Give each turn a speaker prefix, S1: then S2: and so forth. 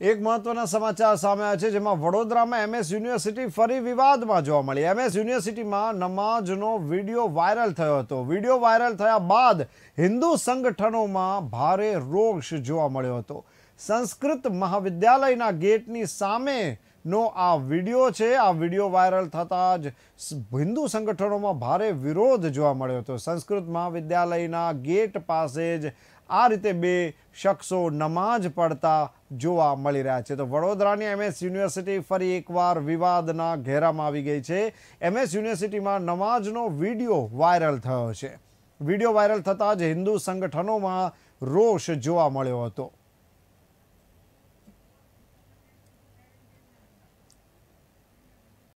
S1: એક મહત્વના સમાચાર સામે આવ્યા છે જેમાં વડોદરામાં એમએસ યુનિવર્સિટી ફરી વિવાદમાં જોવા મળી એમએસ યુનિવર્સિટીમાં નમાઝનો વિડીયો વાયરલ થયો હતો વિડીયો વાયરલ થયા બાદ હિન્દુ સંગઠનોમાં ભારે રોષ જોવા મળ્યો હતો સંસ્કૃત મહાવિદ્યાલયના ગેટની સામે નો આ વિડીયો છે આ વિડીયો વાયરલ થતાં જ હિન્દુ સંગઠનોમાં ભારે વિરોધ જોવા મળ્યો હતો સંસ્કૃત મહાવિદ્યાલયના ગેટ પાસે જ આ રીતે બે શખ્સો નમાઝ પડતા જોવા મળી રહ્યા છે તો વડોદરાની એમએસ યુનિવર્સિટી ફરી એકવાર વિવાદના ઘેરામાં આવી ગઈ છે એમએસ યુનિવર્સિટીમાં નમાઝનો વિડીયો વાયરલ થયો છે વિડીયો વાયરલ થતાં જ હિન્દુ સંગઠનોમાં રોષ જોવા મળ્યો હતો